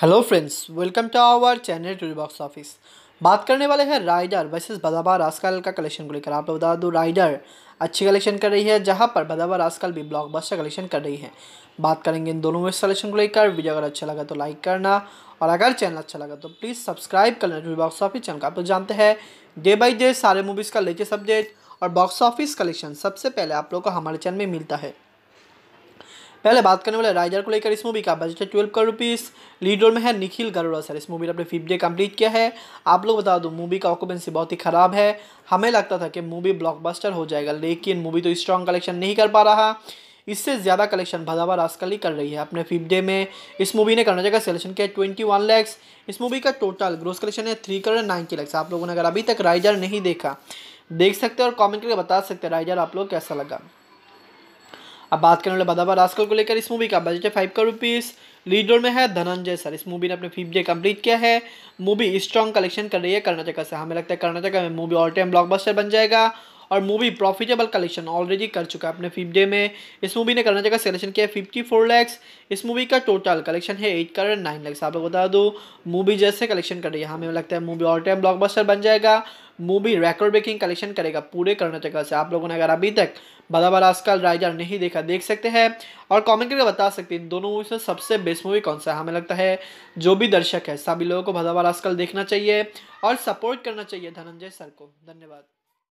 hello friends welcome to our channel टूरी box office बात करने वाले हैं राइडर वर्सेस भदाबा आजकल का कलेक्शन को लेकर आपको बता दूँ राइडर अच्छी कलेक्शन कर रही है जहां पर भदाबा आजकल भी ब्लॉकबस्टर कलेक्शन कर रही है बात करेंगे इन दोनों वेस्ट कलेक्शन को लेकर वीडियो अगर अच्छा लगा तो लाइक करना और अगर चैनल अच्छा लगा तो प्लीज़ सब्सक्राइब करना टूरी बॉक्स ऑफिस चैनल का आप लोग जानते हैं डे बाई डे सारे मूवीज़ का लेटेस्ट अपडेट और बॉक्स ऑफिस कलेक्शन सबसे पहले आप लोग को हमारे चैनल में मिलता है पहले बात करने वाले राइजर को लेकर इस मूवी का बजट है twelve crore rupees lead role में है निखिल गरोड़ा सर इस मूवी ने अपने फिफ्थ डे कंप्लीट किया है आप लोग बता दो मूवी का ऑक्यूपेंसी बहुत ही ख़राब है हमें लगता था कि मूवी ब्लॉकबस्टर हो जाएगा लेकिन मूवी तो स्ट्रॉन्ग कलेक्शन नहीं कर पा रहा इससे ज़्यादा कलेक्शन भदावा रास्कल ही कर रही है अपने फिफ्थ डे में इस मूवी ने करना जगह सेलेक्शन किया ट्वेंटी वन लैक्स इस मूवी का टोटल ग्रोस कलेक्शन है थ्री करोड़ नाइन्टी लैक्स आप लोगों ने अगर अभी तक राइजर नहीं देखा देख सकते हैं और कमेंट करके बता सकते हैं राइजर आप लोग कैसा लगा अब बात करने वाले बदाबा रास्कल को लेकर इस मूवी का बजट है five crore rupees lead role में है धनंजय सर इस मूवी ने अपने फिफ्थ डे कंप्लीट किया है मूवी स्ट्रॉन्ग कलेक्शन कर रही है कर्नाटका से हमें लगता है कर्नाटका में मूवी ऑल टाइम ब्लॉकबस्टर बन जाएगा और मूवी प्रॉफिटेबल कलेक्शन ऑलरेडी कर चुका है अपने फिफ्थ डे में इस मूवी ने कर्नाटक जगह सिलेक्शन किया फिफ्टी फोर लैक्स इस मूवी का टोटल कलेक्शन है एट करोड़ नाइन लैक्स आप लोग बता दो मूवी जैसे कलेक्शन कर रही है हमें लगता है मूवी ऑल टाइम ब्लॉकबस्टर बन जाएगा मूवी रेकॉर्ड ब्रेकिंग कलेक्शन करेगा पूरे कर्नाटक से आप लोगों ने अगर अभी तक बड़ा बड़ा आजकल राइजर नहीं देखा देख सकते हैं और कमेंट करके बता सकते हैं दोनों मूवीज में सबसे बेस्ट मूवी कौन सा है हमें लगता है जो भी दर्शक है सभी लोगों को भदा वाला आजकल देखना चाहिए और सपोर्ट करना चाहिए धनंजय सर को धन्यवाद